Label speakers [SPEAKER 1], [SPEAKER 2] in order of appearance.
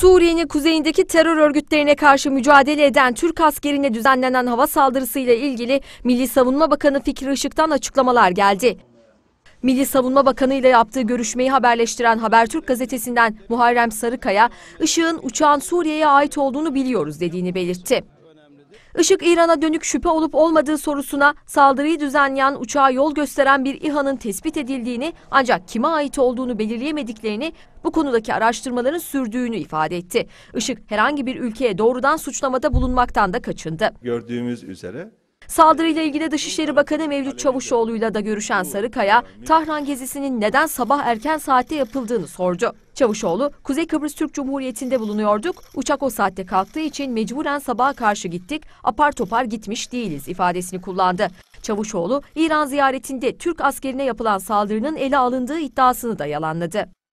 [SPEAKER 1] Suriye'nin kuzeyindeki terör örgütlerine karşı mücadele eden Türk askerine düzenlenen hava saldırısıyla ilgili Milli Savunma Bakanı Fikri Işık'tan açıklamalar geldi. Milli Savunma Bakanı ile yaptığı görüşmeyi haberleştiren Habertürk gazetesinden Muharrem Sarıkaya, Işık'ın uçağın Suriye'ye ait olduğunu biliyoruz dediğini belirtti. Işık İran'a dönük şüphe olup olmadığı sorusuna saldırıyı düzenleyen uçağa yol gösteren bir İHA'nın tespit edildiğini ancak kime ait olduğunu belirleyemediklerini bu konudaki araştırmaların sürdüğünü ifade etti. Işık herhangi bir ülkeye doğrudan suçlamada bulunmaktan da kaçındı.
[SPEAKER 2] Gördüğümüz üzere
[SPEAKER 1] Saldırıyla ilgili Dışişleri Bakanı Mevlüt Çavuşoğlu'yla da görüşen Sarıkaya, Tahran gezisinin neden sabah erken saatte yapıldığını sordu. Çavuşoğlu, Kuzey Kıbrıs Türk Cumhuriyeti'nde bulunuyorduk. Uçak o saatte kalktığı için mecburen sabaha karşı gittik. Apar topar gitmiş değiliz ifadesini kullandı. Çavuşoğlu, İran ziyaretinde Türk askerine yapılan saldırının ele alındığı iddiasını da yalanladı.